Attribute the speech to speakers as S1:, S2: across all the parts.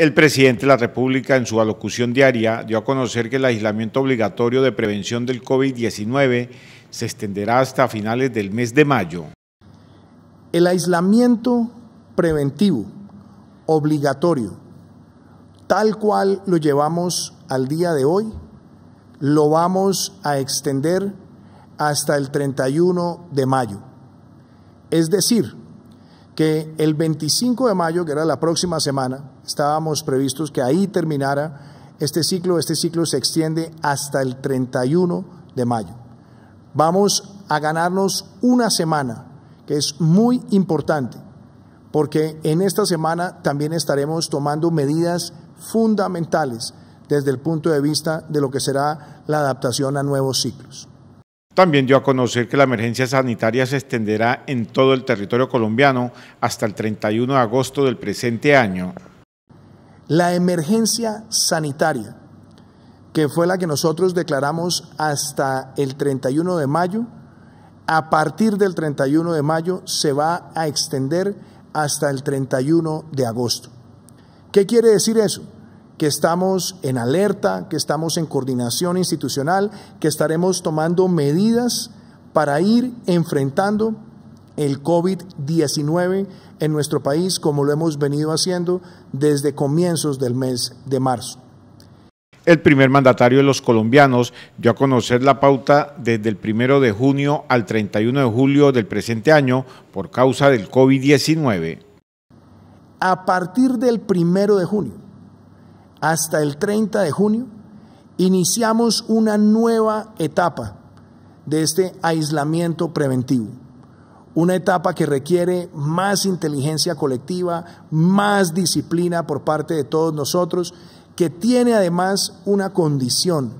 S1: El presidente de la República en su alocución diaria dio a conocer que el aislamiento obligatorio de prevención del COVID-19 se extenderá hasta finales del mes de mayo. El aislamiento preventivo obligatorio,
S2: tal cual lo llevamos al día de hoy, lo vamos a extender hasta el 31 de mayo. Es decir, que el 25 de mayo, que era la próxima semana, estábamos previstos que ahí terminara este ciclo. Este ciclo se extiende hasta el 31 de mayo. Vamos a ganarnos una semana, que es muy importante, porque en esta semana también estaremos tomando medidas fundamentales desde el punto de vista de lo que será la adaptación
S1: a nuevos ciclos. También dio a conocer que la emergencia sanitaria se extenderá en todo el territorio colombiano hasta el 31 de agosto del presente año.
S2: La emergencia sanitaria, que fue la que nosotros declaramos hasta el 31 de mayo, a partir del 31 de mayo se va a extender hasta el 31 de agosto. ¿Qué quiere decir eso? Que estamos en alerta, que estamos en coordinación institucional, que estaremos tomando medidas para ir enfrentando el COVID-19 en nuestro país, como lo hemos venido haciendo desde
S1: comienzos del
S2: mes de marzo.
S1: El primer mandatario de los colombianos dio a conocer la pauta desde el 1 de junio al 31 de julio del presente año por causa del COVID-19.
S2: A partir del 1 de junio hasta el 30 de junio, iniciamos una nueva etapa de este aislamiento preventivo una etapa que requiere más inteligencia colectiva, más disciplina por parte de todos nosotros, que tiene además una condición,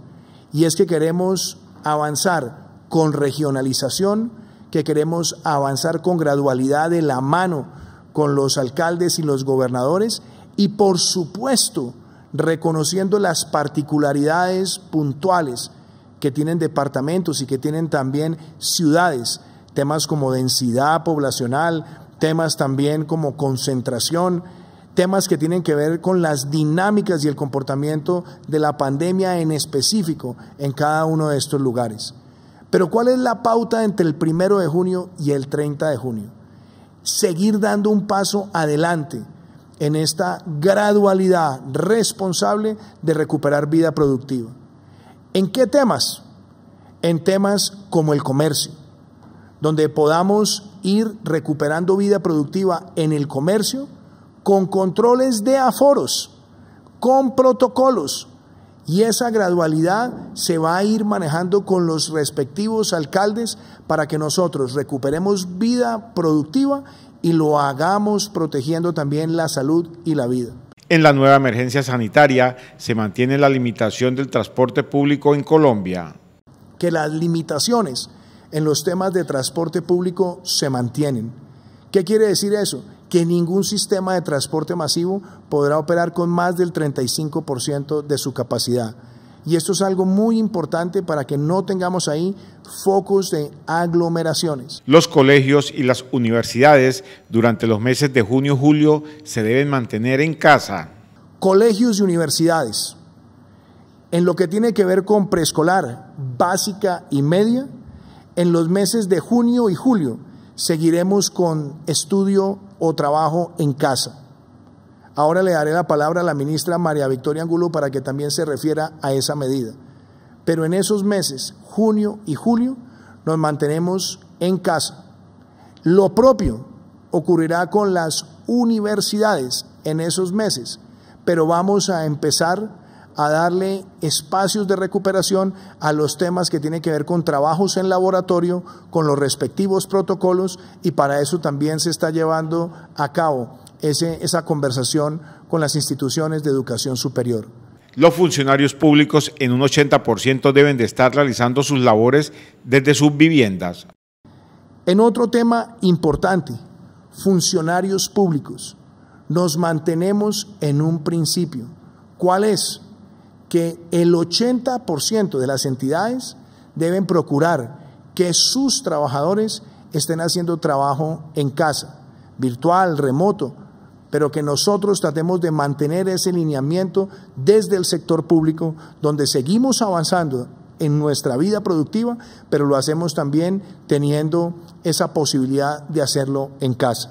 S2: y es que queremos avanzar con regionalización, que queremos avanzar con gradualidad de la mano con los alcaldes y los gobernadores, y por supuesto reconociendo las particularidades puntuales que tienen departamentos y que tienen también ciudades temas como densidad poblacional, temas también como concentración, temas que tienen que ver con las dinámicas y el comportamiento de la pandemia en específico en cada uno de estos lugares. Pero ¿cuál es la pauta entre el primero de junio y el 30 de junio? Seguir dando un paso adelante en esta gradualidad responsable de recuperar vida productiva. ¿En qué temas? En temas como el comercio, donde podamos ir recuperando vida productiva en el comercio con controles de aforos, con protocolos. Y esa gradualidad se va a ir manejando con los respectivos alcaldes para que nosotros recuperemos vida productiva y lo hagamos protegiendo también la salud y la vida.
S1: En la nueva emergencia sanitaria se mantiene la limitación del transporte público en Colombia.
S2: Que las limitaciones en los temas de transporte público se mantienen. ¿Qué quiere decir eso? Que ningún sistema de transporte masivo podrá operar con más del 35% de su capacidad. Y esto es algo muy importante para que no tengamos ahí focos de aglomeraciones.
S1: Los colegios y las universidades durante los meses de junio y julio se deben mantener en casa.
S2: Colegios y universidades. En lo que tiene que ver con preescolar, básica y media, en los meses de junio y julio seguiremos con estudio o trabajo en casa. Ahora le daré la palabra a la ministra María Victoria Angulo para que también se refiera a esa medida. Pero en esos meses, junio y julio, nos mantenemos en casa. Lo propio ocurrirá con las universidades en esos meses, pero vamos a empezar a darle espacios de recuperación a los temas que tienen que ver con trabajos en laboratorio, con los respectivos protocolos y para eso también se está llevando a cabo esa conversación con las instituciones de educación superior.
S1: Los funcionarios públicos en un 80% deben de estar realizando sus labores desde sus viviendas.
S2: En otro tema importante, funcionarios públicos, nos mantenemos en un principio. ¿Cuál es? que el 80% de las entidades deben procurar que sus trabajadores estén haciendo trabajo en casa, virtual, remoto, pero que nosotros tratemos de mantener ese lineamiento desde el sector público, donde seguimos avanzando en nuestra vida productiva, pero lo hacemos también teniendo esa posibilidad de
S1: hacerlo en casa.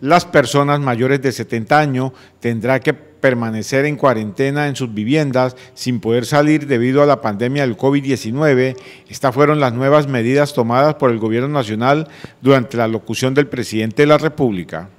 S1: Las personas mayores de 70 años tendrá que permanecer en cuarentena en sus viviendas sin poder salir debido a la pandemia del COVID-19. Estas fueron las nuevas medidas tomadas por el Gobierno Nacional durante la locución del presidente de la República.